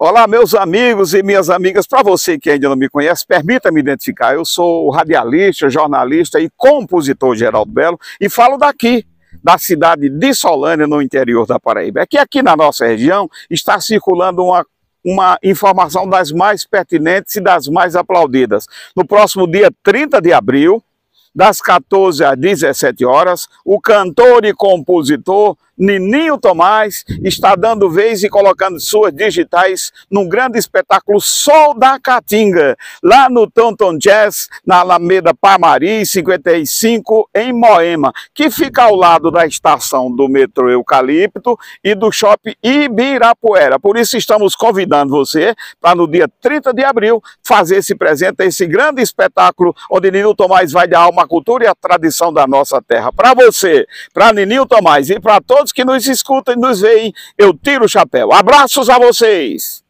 Olá, meus amigos e minhas amigas. Para você que ainda não me conhece, permita-me identificar. Eu sou radialista, jornalista e compositor Geraldo Belo e falo daqui, da cidade de Solânia, no interior da Paraíba. É que aqui na nossa região está circulando uma uma informação das mais pertinentes e das mais aplaudidas. No próximo dia 30 de abril, das 14 às 17 horas, o cantor e compositor Nininho Tomás está dando vez e colocando suas digitais num grande espetáculo Sol da Caatinga, lá no Tonton Jazz, na Alameda Pamari 55, em Moema, que fica ao lado da estação do metrô Eucalipto e do shopping Ibirapuera. Por isso estamos convidando você para no dia 30 de abril fazer esse presente, esse grande espetáculo onde Nininho Tomás vai dar alma cultura e a tradição da nossa terra. Para você, para Nininho Tomás e para todos todos que nos escutam e nos veem. Eu tiro o chapéu. Abraços a vocês!